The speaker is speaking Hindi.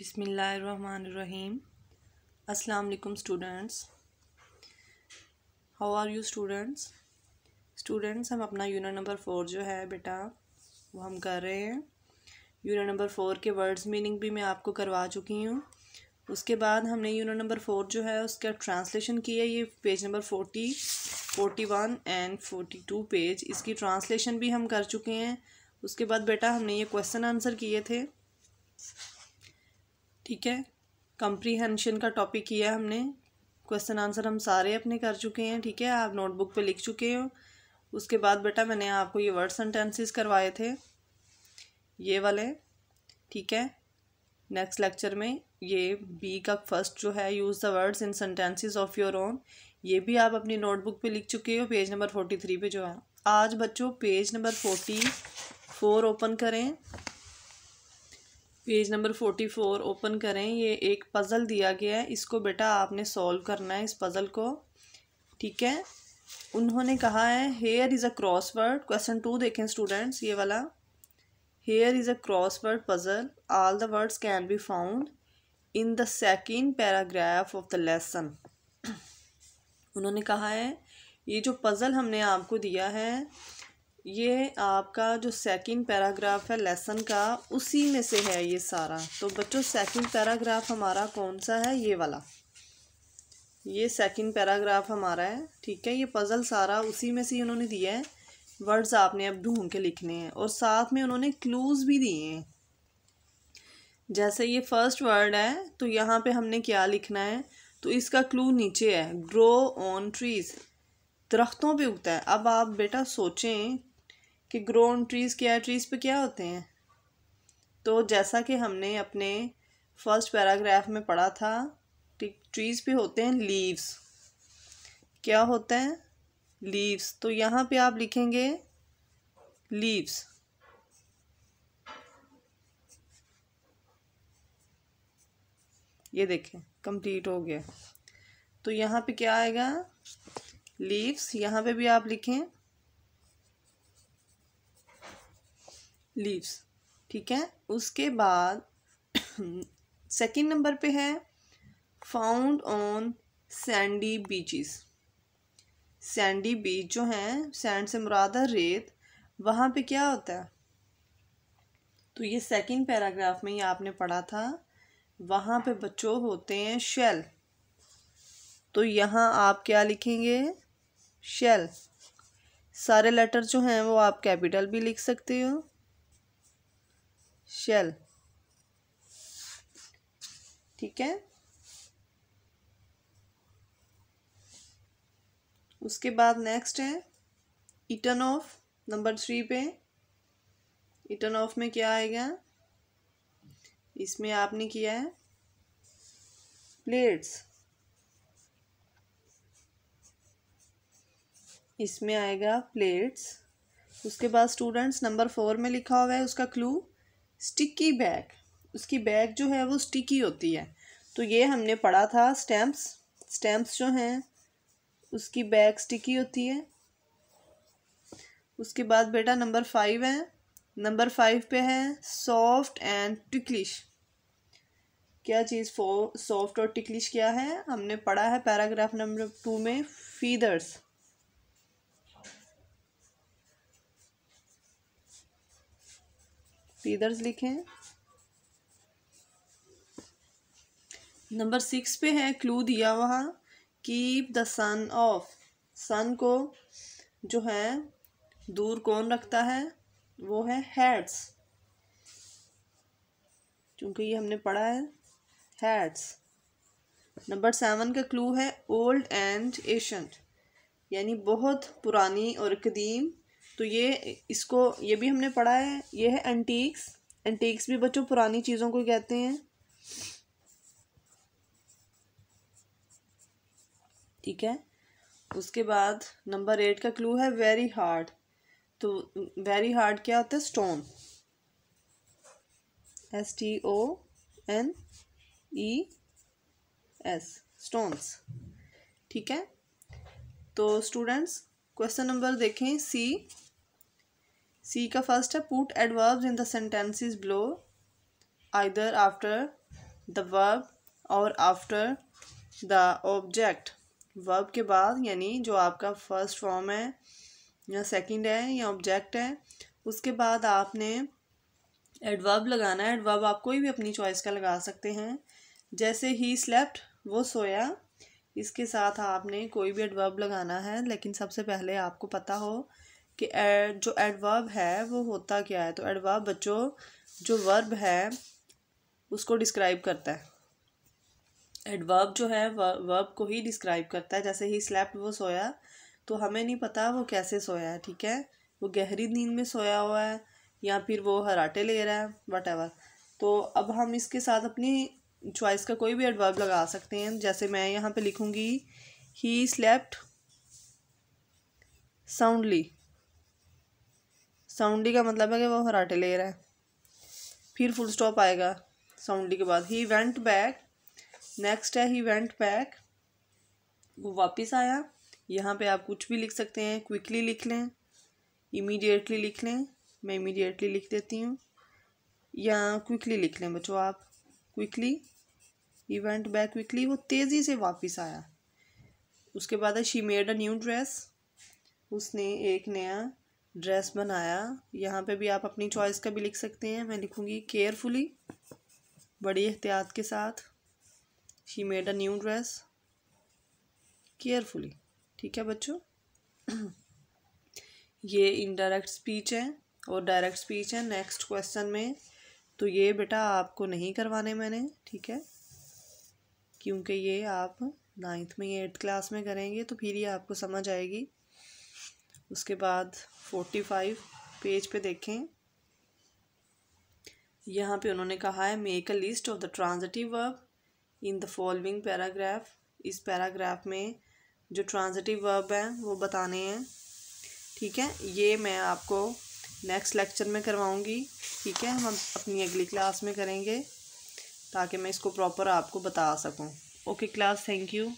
बिसमीम Assalamu students how are you students students हम अपना यूनिट नंबर फोर जो है बेटा वो हम कर रहे हैं यूनिट नंबर फोर के वर्ड्स मीनिंग भी मैं आपको करवा चुकी हूँ उसके बाद हमने यूनिट नंबर फोर जो है उसका ट्रांसलेशन किया ये page number forty forty one and forty two page इसकी ट्रांसलेशन भी हम कर चुके हैं उसके बाद बेटा हमने ये क्वेश्चन आंसर किए थे ठीक है कंप्रीहेंशन का टॉपिक किया हमने क्वेश्चन आंसर हम सारे अपने कर चुके हैं ठीक है आप नोटबुक पे लिख चुके हो उसके बाद बेटा मैंने आपको ये वर्ड सेंटेंसेस करवाए थे ये वाले ठीक है नेक्स्ट लेक्चर में ये बी का फर्स्ट जो है use the words in sentences of your own ये भी आप अपनी नोटबुक पे लिख चुके हो पेज नंबर फोर्टी थ्री पे जो है आज बच्चों page number forty four open करें page number forty four open करें ये एक पज़ल दिया गया है इसको बेटा आपने सॉल्व करना है इस पज़ल को ठीक है उन्होंने कहा है here is a crossword question two देखें स्टूडेंट्स ये वाला here is a crossword puzzle all the words can be found in the second paragraph of the lesson उन्होंने कहा है ये जो पज़ल हमने आपको दिया है ये आपका जो सेकंड पैराग्राफ है लेसन का उसी में से है ये सारा तो बच्चों सेकंड पैराग्राफ हमारा कौन सा है ये वाला ये सेकंड पैराग्राफ हमारा है ठीक है ये पज़ल सारा उसी में से ही उन्होंने दिया है वर्ड्स आपने अब ढूंढ के लिखने हैं और साथ में उन्होंने क्लूज़ भी दिए हैं जैसे ये फर्स्ट वर्ड है तो यहाँ पर हमने क्या लिखना है तो इसका क्लू नीचे है ग्रो ऑन ट्रीज़ दरख्तों पे उगता है अब आप बेटा सोचें कि ग्रोन ट्रीज़ क्या ट्रीज़ पे क्या होते हैं तो जैसा कि हमने अपने फर्स्ट पैराग्राफ में पढ़ा था ट्रीज़ पे होते हैं लीव्स क्या होता है लीव्स तो यहाँ पे आप लिखेंगे लीव्स ये देखें कंप्लीट हो गया तो यहाँ पे क्या आएगा लीव्स यहाँ पे भी आप लिखें लीव्स ठीक है उसके बाद सेकंड नंबर पे है found on sandy beaches sandy beach जो हैं सैंड से मुरादा रेत वहाँ पे क्या होता है तो ये सेकंड पैराग्राफ में ये आपने पढ़ा था वहाँ पे बच्चों होते हैं शेल तो यहाँ आप क्या लिखेंगे शेल सारे लेटर जो हैं वो आप कैपिटल भी लिख सकते हो शेल ठीक है उसके बाद नेक्स्ट है इटन ऑफ नंबर थ्री पे इटन ऑफ में क्या आएगा इसमें आपने किया है प्लेट्स इसमें आएगा प्लेट्स उसके बाद स्टूडेंट्स नंबर फोर में लिखा हुआ है उसका क्लू स्टिकी बैग उसकी बैग जो है वो स्टिकी होती है तो ये हमने पढ़ा था स्टैम्प्स स्टैम्प्स जो हैं उसकी बैग स्टिकी होती है उसके बाद बेटा नंबर फाइव है नंबर फाइव पे है सॉफ्ट एंड टिकलिश क्या चीज़ सॉफ्ट और टिकलिश क्या है हमने पढ़ा है पैराग्राफ नंबर टू में फीदर्स सीदर्स लिखें नंबर सिक्स पे है क्लू दिया हुआ keep the sun off sun को जो है दूर कौन रखता है वो है हेड्स क्योंकि ये हमने पढ़ा है हेड्स नंबर सेवन का क्लू है ओल्ड एंड एशंट यानी बहुत पुरानी और कदीम तो ये इसको ये भी हमने पढ़ा है ये है एंटीक्स एंटीक्स भी बच्चों पुरानी चीज़ों को कहते हैं ठीक है उसके बाद नंबर एट का क्लू है वेरी हार्ड तो वेरी हार्ड क्या होता है stone S T O N E S stones ठीक है तो स्टूडेंट्स क्वेश्चन नंबर देखें सी सी का फर्स्ट है put adverbs in the is below either after the verb और आफ्टर द ऑब्जेक्ट वर्ब के बाद यानी जो आपका फर्स्ट फॉर्म है या सेकंड है या ऑब्जेक्ट है उसके बाद आपने एडवर्ब लगाना है एडवर्ब आप कोई भी अपनी चॉइस का लगा सकते हैं जैसे ही स्लेप्ट वो सोया इसके साथ आपने कोई भी एडवर्ब लगाना है लेकिन सबसे पहले आपको पता हो कि जो एडवर्ब है वो होता क्या है तो एडवर्ब बच्चों जो वर्ब है उसको डिस्क्राइब करता है एडवर्ब जो है वर्ब को ही डिस्क्राइब करता है जैसे ही स्लैप्ट वो सोया तो हमें नहीं पता वो कैसे सोया है ठीक है वो गहरी नींद में सोया हुआ है या फिर वो हराटे ले रहा है वट एवर तो अब हम इसके साथ अपनी चॉइस का कोई भी एडवर्ब लगा सकते हैं जैसे मैं यहाँ पे लिखूँगी ही स्लेप्ट साउंडली साउंडी का मतलब है कि वो हराटे ले रहा है फिर फुल स्टॉप आएगा साउंडी के बाद ही वेंट बैक नेक्स्ट है ही वेंट बैक वो वापस आया यहाँ पे आप कुछ भी लिख सकते हैं क्विकली लिख लें इमीडिएटली लिख लें मैं इमीडिएटली लिख देती हूँ या क्विकली लिख लें बच्चों आप क्विकली इवेंट बैक क्विकली वो तेज़ी से वापस आया उसके बाद है she made a new dress उसने एक नया ड्रेस बनाया यहाँ पे भी आप अपनी चॉइस का भी लिख सकते हैं मैं लिखूँगी केयरफुली बड़ी एहतियात के साथ she made a new dress carefully ठीक है बच्चों ये इनडायरेक्ट स्पीच है और डायरेक्ट स्पीच है नेक्स्ट क्वेश्चन में तो ये बेटा आपको नहीं करवाने मैंने ठीक है क्योंकि ये आप नाइन्थ में या एट्थ क्लास में करेंगे तो फिर ये आपको समझ आएगी उसके बाद फोर्टी फाइव पेज पे देखें यहाँ पे उन्होंने कहा है make a list of the transitive verb in the following paragraph इस पैराग्राफ में जो ट्रांजिटिव वर्ब हैं वो बताने हैं ठीक है ये मैं आपको नेक्स्ट लेक्चर में करवाऊँगी ठीक है हम अपनी अगली क्लास में करेंगे ताकि मैं इसको प्रॉपर आपको बता सकूँ ओके क्लास थैंक यू